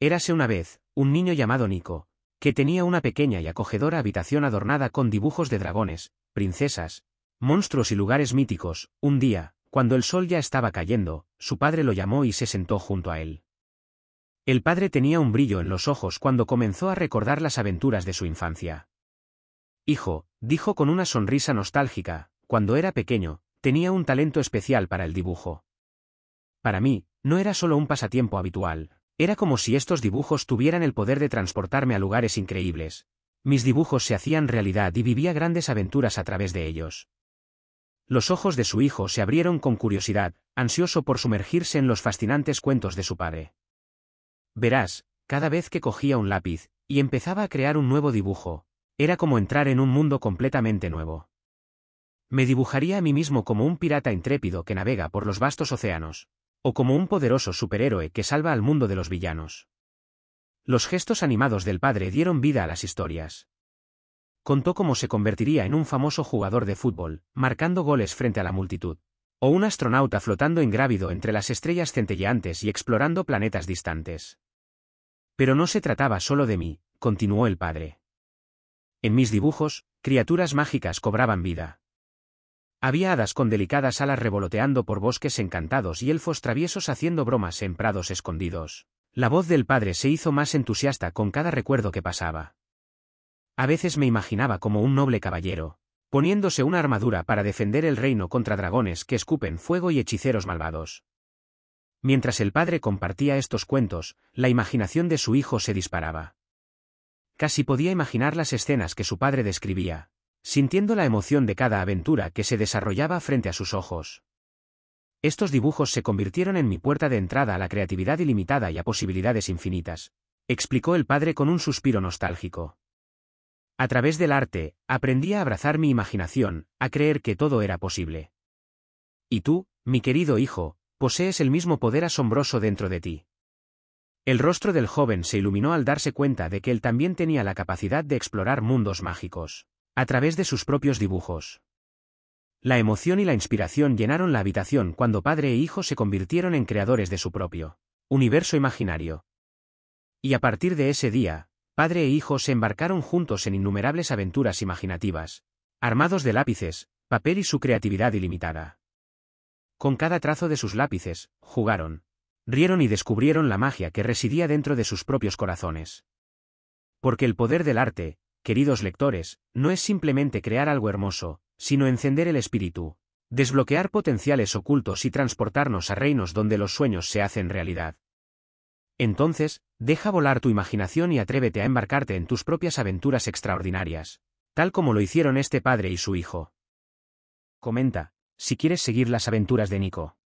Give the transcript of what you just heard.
Érase una vez, un niño llamado Nico, que tenía una pequeña y acogedora habitación adornada con dibujos de dragones, princesas, monstruos y lugares míticos. Un día, cuando el sol ya estaba cayendo, su padre lo llamó y se sentó junto a él. El padre tenía un brillo en los ojos cuando comenzó a recordar las aventuras de su infancia. Hijo, dijo con una sonrisa nostálgica, cuando era pequeño, tenía un talento especial para el dibujo. Para mí, no era solo un pasatiempo habitual, era como si estos dibujos tuvieran el poder de transportarme a lugares increíbles. Mis dibujos se hacían realidad y vivía grandes aventuras a través de ellos. Los ojos de su hijo se abrieron con curiosidad, ansioso por sumergirse en los fascinantes cuentos de su padre. Verás, cada vez que cogía un lápiz, y empezaba a crear un nuevo dibujo, era como entrar en un mundo completamente nuevo. Me dibujaría a mí mismo como un pirata intrépido que navega por los vastos océanos, o como un poderoso superhéroe que salva al mundo de los villanos. Los gestos animados del padre dieron vida a las historias. Contó cómo se convertiría en un famoso jugador de fútbol, marcando goles frente a la multitud, o un astronauta flotando ingrávido entre las estrellas centelleantes y explorando planetas distantes. Pero no se trataba solo de mí, continuó el padre. En mis dibujos, criaturas mágicas cobraban vida. Había hadas con delicadas alas revoloteando por bosques encantados y elfos traviesos haciendo bromas en prados escondidos. La voz del padre se hizo más entusiasta con cada recuerdo que pasaba. A veces me imaginaba como un noble caballero, poniéndose una armadura para defender el reino contra dragones que escupen fuego y hechiceros malvados. Mientras el padre compartía estos cuentos, la imaginación de su hijo se disparaba. Casi podía imaginar las escenas que su padre describía, sintiendo la emoción de cada aventura que se desarrollaba frente a sus ojos. Estos dibujos se convirtieron en mi puerta de entrada a la creatividad ilimitada y a posibilidades infinitas, explicó el padre con un suspiro nostálgico. A través del arte, aprendí a abrazar mi imaginación, a creer que todo era posible. Y tú, mi querido hijo, posees el mismo poder asombroso dentro de ti. El rostro del joven se iluminó al darse cuenta de que él también tenía la capacidad de explorar mundos mágicos a través de sus propios dibujos. La emoción y la inspiración llenaron la habitación cuando padre e hijo se convirtieron en creadores de su propio universo imaginario. Y a partir de ese día, padre e hijo se embarcaron juntos en innumerables aventuras imaginativas, armados de lápices, papel y su creatividad ilimitada. Con cada trazo de sus lápices, jugaron, rieron y descubrieron la magia que residía dentro de sus propios corazones. Porque el poder del arte, queridos lectores, no es simplemente crear algo hermoso, sino encender el espíritu, desbloquear potenciales ocultos y transportarnos a reinos donde los sueños se hacen realidad. Entonces, deja volar tu imaginación y atrévete a embarcarte en tus propias aventuras extraordinarias, tal como lo hicieron este padre y su hijo. Comenta, si quieres seguir las aventuras de Nico.